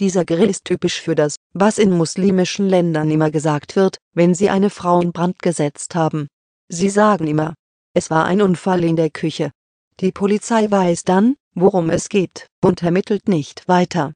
Dieser Grill ist typisch für das, was in muslimischen Ländern immer gesagt wird, wenn sie eine Frau in Brand gesetzt haben. Sie sagen immer, es war ein Unfall in der Küche. Die Polizei weiß dann, worum es geht, und ermittelt nicht weiter.